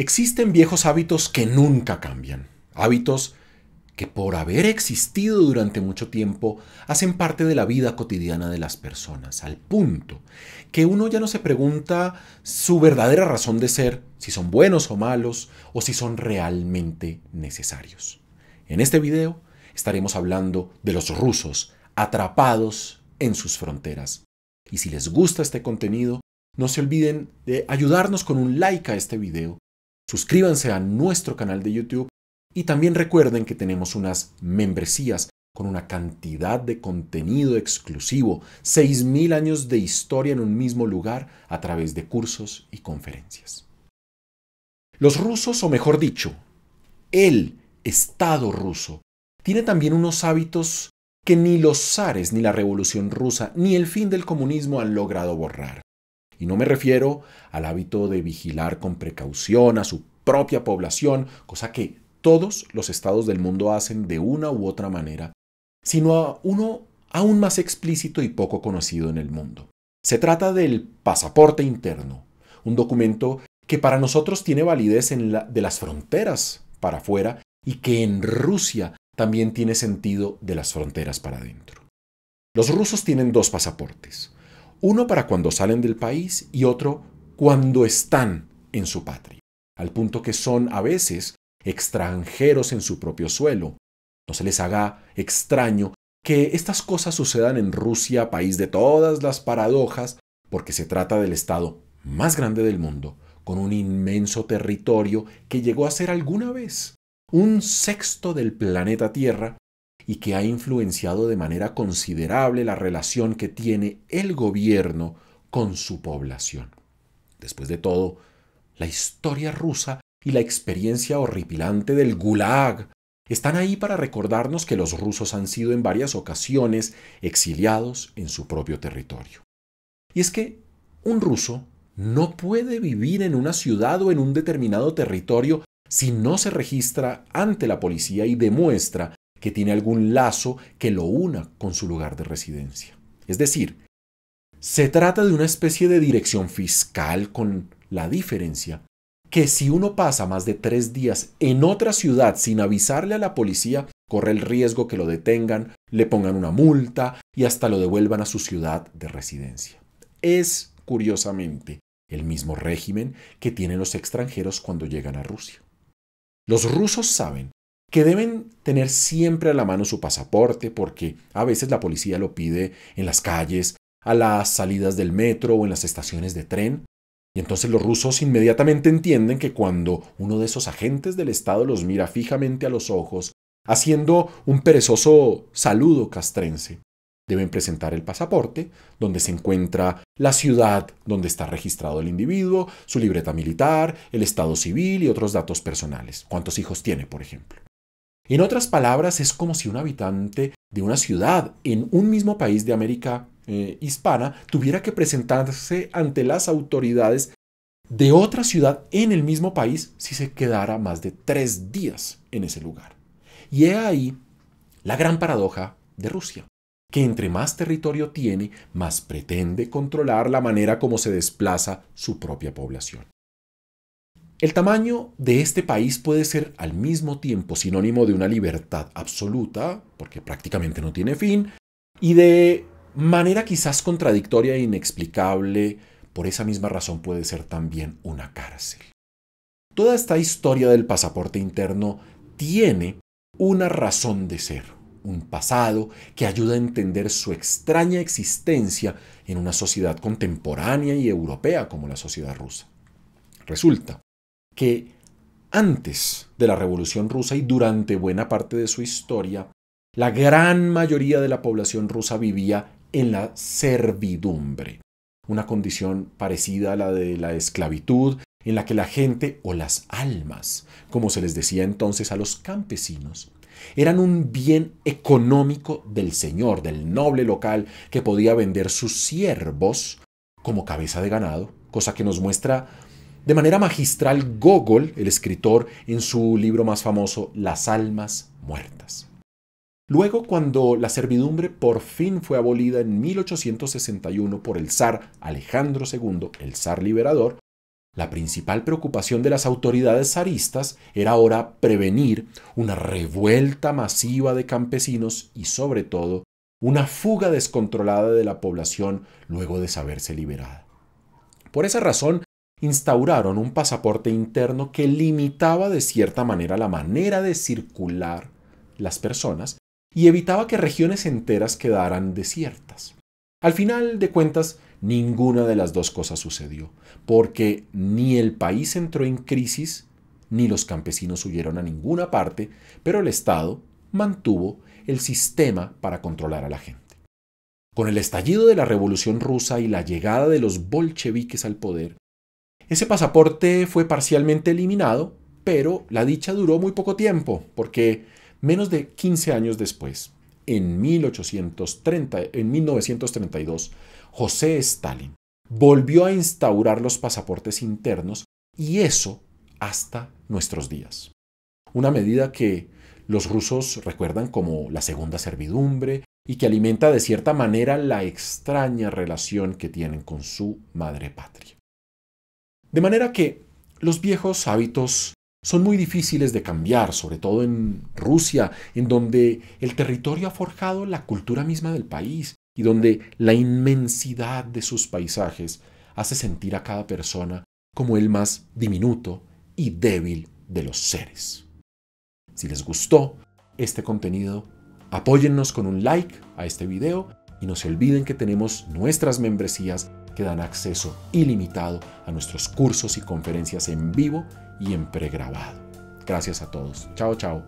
Existen viejos hábitos que nunca cambian, hábitos que por haber existido durante mucho tiempo hacen parte de la vida cotidiana de las personas, al punto que uno ya no se pregunta su verdadera razón de ser, si son buenos o malos, o si son realmente necesarios. En este video estaremos hablando de los rusos atrapados en sus fronteras. Y si les gusta este contenido, no se olviden de ayudarnos con un like a este video Suscríbanse a nuestro canal de YouTube y también recuerden que tenemos unas membresías con una cantidad de contenido exclusivo, 6.000 años de historia en un mismo lugar a través de cursos y conferencias. Los rusos, o mejor dicho, el Estado ruso, tiene también unos hábitos que ni los zares, ni la revolución rusa, ni el fin del comunismo han logrado borrar. Y no me refiero al hábito de vigilar con precaución a su propia población, cosa que todos los estados del mundo hacen de una u otra manera, sino a uno aún más explícito y poco conocido en el mundo. Se trata del pasaporte interno, un documento que para nosotros tiene validez en de las fronteras para afuera y que en Rusia también tiene sentido de las fronteras para adentro. Los rusos tienen dos pasaportes, uno para cuando salen del país y otro cuando están en su patria, al punto que son a veces extranjeros en su propio suelo. No se les haga extraño que estas cosas sucedan en Rusia, país de todas las paradojas, porque se trata del Estado más grande del mundo, con un inmenso territorio que llegó a ser alguna vez un sexto del planeta Tierra y que ha influenciado de manera considerable la relación que tiene el gobierno con su población. Después de todo, la historia rusa y la experiencia horripilante del Gulag están ahí para recordarnos que los rusos han sido en varias ocasiones exiliados en su propio territorio. Y es que un ruso no puede vivir en una ciudad o en un determinado territorio si no se registra ante la policía y demuestra que tiene algún lazo que lo una con su lugar de residencia. Es decir, se trata de una especie de dirección fiscal con la diferencia que si uno pasa más de tres días en otra ciudad sin avisarle a la policía, corre el riesgo que lo detengan, le pongan una multa y hasta lo devuelvan a su ciudad de residencia. Es, curiosamente, el mismo régimen que tienen los extranjeros cuando llegan a Rusia. Los rusos saben que deben tener siempre a la mano su pasaporte porque a veces la policía lo pide en las calles, a las salidas del metro o en las estaciones de tren. Y entonces los rusos inmediatamente entienden que cuando uno de esos agentes del Estado los mira fijamente a los ojos, haciendo un perezoso saludo castrense, deben presentar el pasaporte, donde se encuentra la ciudad donde está registrado el individuo, su libreta militar, el estado civil y otros datos personales, cuántos hijos tiene, por ejemplo. En otras palabras, es como si un habitante de una ciudad en un mismo país de América eh, hispana tuviera que presentarse ante las autoridades de otra ciudad en el mismo país si se quedara más de tres días en ese lugar. Y he ahí la gran paradoja de Rusia, que entre más territorio tiene, más pretende controlar la manera como se desplaza su propia población. El tamaño de este país puede ser al mismo tiempo sinónimo de una libertad absoluta, porque prácticamente no tiene fin, y de manera quizás contradictoria e inexplicable, por esa misma razón puede ser también una cárcel. Toda esta historia del pasaporte interno tiene una razón de ser, un pasado que ayuda a entender su extraña existencia en una sociedad contemporánea y europea como la sociedad rusa. Resulta que antes de la Revolución rusa y durante buena parte de su historia, la gran mayoría de la población rusa vivía en la servidumbre, una condición parecida a la de la esclavitud, en la que la gente o las almas, como se les decía entonces a los campesinos, eran un bien económico del señor, del noble local, que podía vender sus siervos como cabeza de ganado, cosa que nos muestra de manera magistral, Gogol, el escritor, en su libro más famoso, Las Almas Muertas. Luego, cuando la servidumbre por fin fue abolida en 1861 por el zar Alejandro II, el zar liberador, la principal preocupación de las autoridades zaristas era ahora prevenir una revuelta masiva de campesinos y, sobre todo, una fuga descontrolada de la población luego de saberse liberada. Por esa razón, instauraron un pasaporte interno que limitaba de cierta manera la manera de circular las personas y evitaba que regiones enteras quedaran desiertas. Al final de cuentas, ninguna de las dos cosas sucedió, porque ni el país entró en crisis, ni los campesinos huyeron a ninguna parte, pero el Estado mantuvo el sistema para controlar a la gente. Con el estallido de la Revolución rusa y la llegada de los bolcheviques al poder, ese pasaporte fue parcialmente eliminado, pero la dicha duró muy poco tiempo, porque menos de 15 años después, en, 1830, en 1932, José Stalin volvió a instaurar los pasaportes internos y eso hasta nuestros días. Una medida que los rusos recuerdan como la segunda servidumbre y que alimenta de cierta manera la extraña relación que tienen con su madre patria. De manera que los viejos hábitos son muy difíciles de cambiar, sobre todo en Rusia, en donde el territorio ha forjado la cultura misma del país y donde la inmensidad de sus paisajes hace sentir a cada persona como el más diminuto y débil de los seres. Si les gustó este contenido, apóyennos con un like a este video y no se olviden que tenemos nuestras membresías que dan acceso ilimitado a nuestros cursos y conferencias en vivo y en pregrabado. Gracias a todos. Chao, chao.